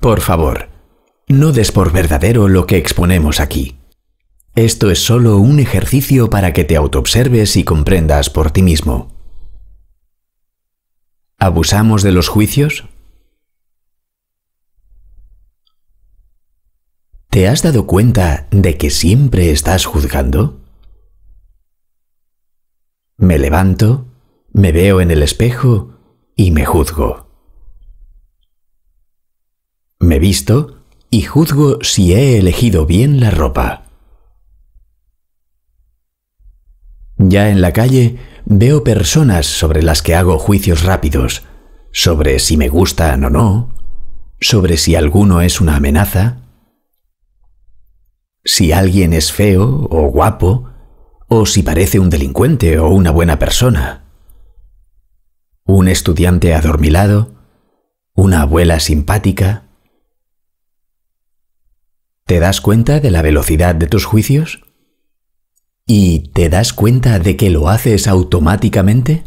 Por favor, no des por verdadero lo que exponemos aquí. Esto es solo un ejercicio para que te autoobserves y comprendas por ti mismo. ¿Abusamos de los juicios? ¿Te has dado cuenta de que siempre estás juzgando? Me levanto, me veo en el espejo y me juzgo visto y juzgo si he elegido bien la ropa. Ya en la calle veo personas sobre las que hago juicios rápidos, sobre si me gustan o no, sobre si alguno es una amenaza, si alguien es feo o guapo, o si parece un delincuente o una buena persona. Un estudiante adormilado, una abuela simpática, ¿Te das cuenta de la velocidad de tus juicios? ¿Y te das cuenta de que lo haces automáticamente?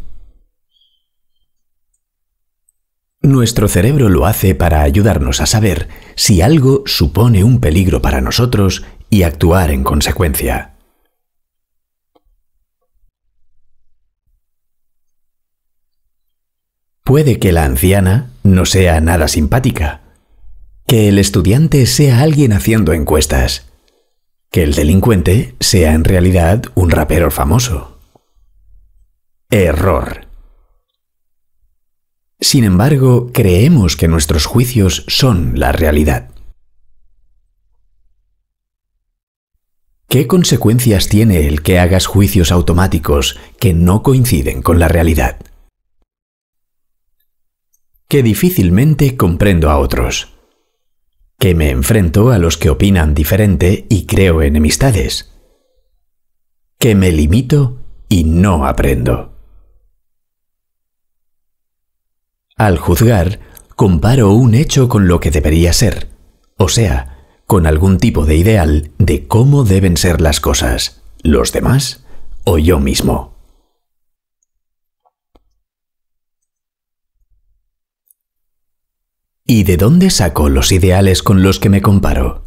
Nuestro cerebro lo hace para ayudarnos a saber si algo supone un peligro para nosotros y actuar en consecuencia. Puede que la anciana no sea nada simpática, que el estudiante sea alguien haciendo encuestas, que el delincuente sea en realidad un rapero famoso. Error. Sin embargo, creemos que nuestros juicios son la realidad. ¿Qué consecuencias tiene el que hagas juicios automáticos que no coinciden con la realidad? Que difícilmente comprendo a otros que me enfrento a los que opinan diferente y creo enemistades, que me limito y no aprendo. Al juzgar, comparo un hecho con lo que debería ser, o sea, con algún tipo de ideal de cómo deben ser las cosas, los demás o yo mismo. ¿Y de dónde saco los ideales con los que me comparo?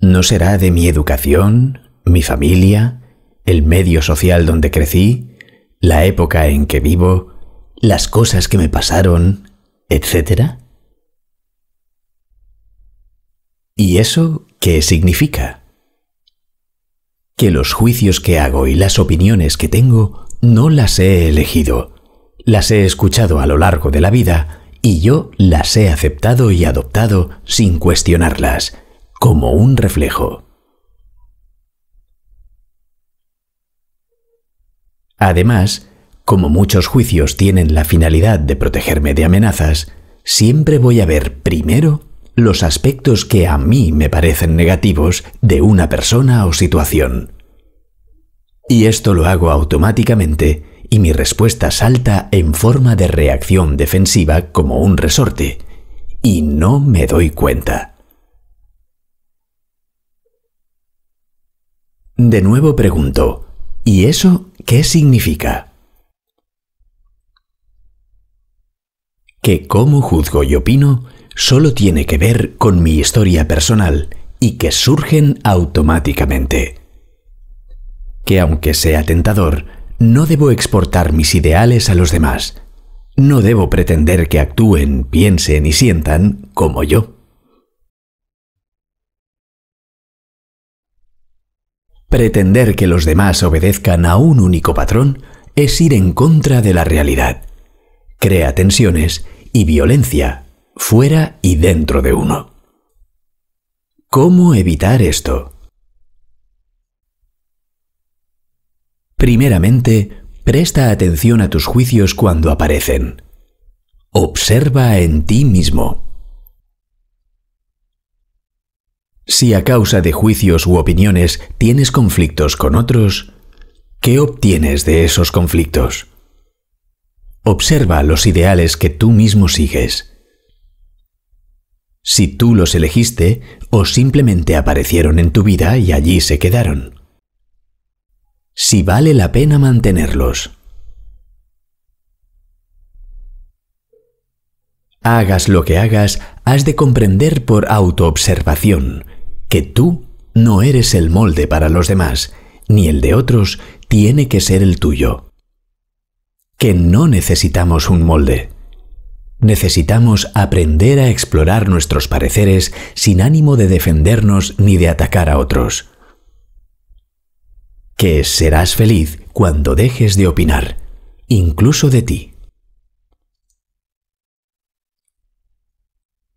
¿No será de mi educación, mi familia, el medio social donde crecí, la época en que vivo, las cosas que me pasaron, etcétera? ¿Y eso qué significa? Que los juicios que hago y las opiniones que tengo no las he elegido, las he escuchado a lo largo de la vida y yo las he aceptado y adoptado sin cuestionarlas, como un reflejo. Además, como muchos juicios tienen la finalidad de protegerme de amenazas, siempre voy a ver primero los aspectos que a mí me parecen negativos de una persona o situación. Y esto lo hago automáticamente y mi respuesta salta en forma de reacción defensiva como un resorte, y no me doy cuenta. De nuevo pregunto, ¿y eso qué significa? Que cómo juzgo y opino solo tiene que ver con mi historia personal y que surgen automáticamente. Que aunque sea tentador, no debo exportar mis ideales a los demás. No debo pretender que actúen, piensen y sientan como yo. Pretender que los demás obedezcan a un único patrón es ir en contra de la realidad. Crea tensiones y violencia fuera y dentro de uno. ¿Cómo evitar esto? Primeramente, presta atención a tus juicios cuando aparecen. Observa en ti mismo. Si a causa de juicios u opiniones tienes conflictos con otros, ¿qué obtienes de esos conflictos? Observa los ideales que tú mismo sigues. Si tú los elegiste o simplemente aparecieron en tu vida y allí se quedaron si vale la pena mantenerlos. Hagas lo que hagas, has de comprender por autoobservación que tú no eres el molde para los demás, ni el de otros tiene que ser el tuyo. Que no necesitamos un molde. Necesitamos aprender a explorar nuestros pareceres sin ánimo de defendernos ni de atacar a otros que serás feliz cuando dejes de opinar, incluso de ti.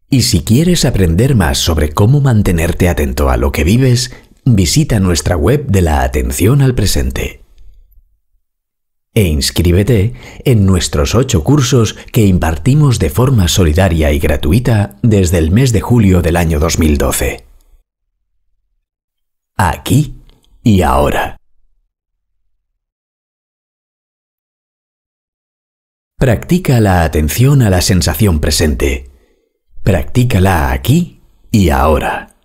Y si quieres aprender más sobre cómo mantenerte atento a lo que vives, visita nuestra web de la atención al presente e inscríbete en nuestros ocho cursos que impartimos de forma solidaria y gratuita desde el mes de julio del año 2012. Aquí y ahora. Practica la atención a la sensación presente. Practícala aquí y ahora.